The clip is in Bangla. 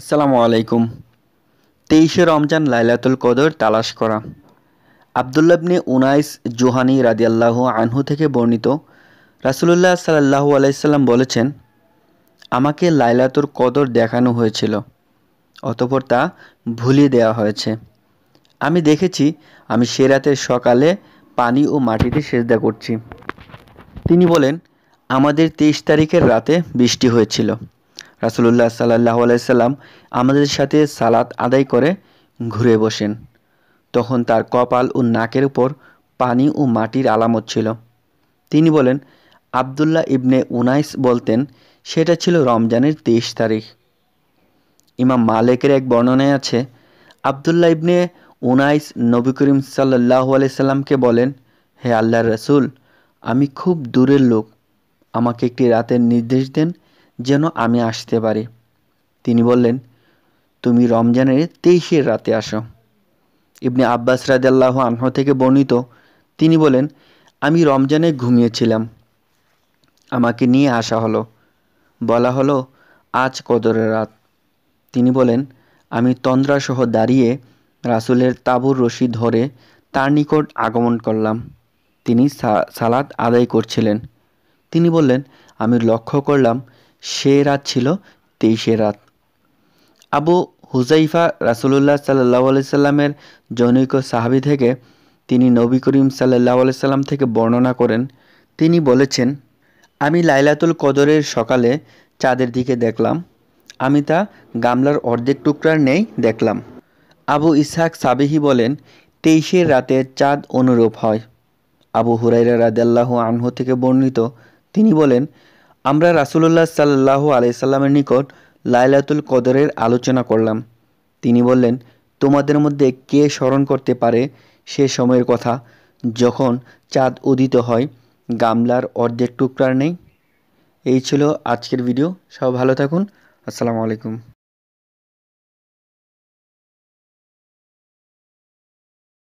আসসালামু আলাইকুম তেইশে রমজান লাইলাতুল কদর তালাশ করা আবদুল্লাবনে উনাইস জোহানি রাদিয়াল্লাহু আনহু থেকে বর্ণিত রাসুলুল্লাহ সাল্লাহু আলাইসাল্লাম বলেছেন আমাকে লাইলাতুল কদর দেখানো হয়েছিল অতপর তা ভুলিয়ে দেওয়া হয়েছে আমি দেখেছি আমি সে রাতের সকালে পানি ও মাটিতে সেজদা করছি তিনি বলেন আমাদের তেইশ তারিখের রাতে বৃষ্টি হয়েছিল রাসুলুল্লাহ সাল্লাহ আলাইসাল্লাম আমাদের সাথে সালাত আদায় করে ঘুরে বসেন তখন তার কপাল ও নাকের উপর পানি ও মাটির আলামত ছিল তিনি বলেন আবদুল্লাহ ইবনে উনাইস বলতেন সেটা ছিল রমজানের তেইশ তারিখ ইমাম মালিকের এক বর্ণনায় আছে আবদুল্লাহ ইবনে উনাইস নবী করিম সাল্লাহ আলাইসাল্লামকে বলেন হে আল্লাহ রসুল আমি খুব দূরের লোক আমাকে একটি রাতের নির্দেশ দেন যেন আমি আসতে পারি তিনি বললেন তুমি রমজানের তেইশের রাতে আসো ইবনে আব্বাস রাজাল্লাহ আনহ থেকে বর্ণিত তিনি বলেন আমি রমজানে ঘুমিয়েছিলাম আমাকে নিয়ে আসা হলো বলা হলো আজ কদরের রাত তিনি বলেন আমি তন্দ্রাসহ দাঁড়িয়ে রাসুলের তাবুর রশি ধরে তার নিকট আগমন করলাম তিনি সালাদ আদায় করছিলেন তিনি বললেন আমি লক্ষ্য করলাম সে রাত ছিল তেইশে রাত আবু হুজাইফা রাসুল্লাহ সাল্লাহ সাল্লামের জনৈক সাহাবি থেকে তিনি নবী করিম সাল্লাহ সাল্লাম থেকে বর্ণনা করেন তিনি বলেছেন আমি লাইলাতুল কদরের সকালে চাঁদের দিকে দেখলাম আমি তা গামলার অর্ধেক টুকরার নেই দেখলাম আবু ইসহাক সাবিহি বলেন তেইশের রাতে চাঁদ অনুরূপ হয় আবু হুরাইরা রাদাল্লাহ আনহু থেকে বর্ণিত তিনি বলেন আমরা রাসুলুল্লাহ সাল্লাহ আলাইসাল্লামের নিকট লাইলাতুল কদরের আলোচনা করলাম তিনি বললেন তোমাদের মধ্যে কে স্মরণ করতে পারে সে সময়ের কথা যখন চাঁদ উদিত হয় গামলার অর্ধেক টুকরার নেই এই ছিল আজকের ভিডিও সব ভালো থাকুন আসসালামু আলাইকুম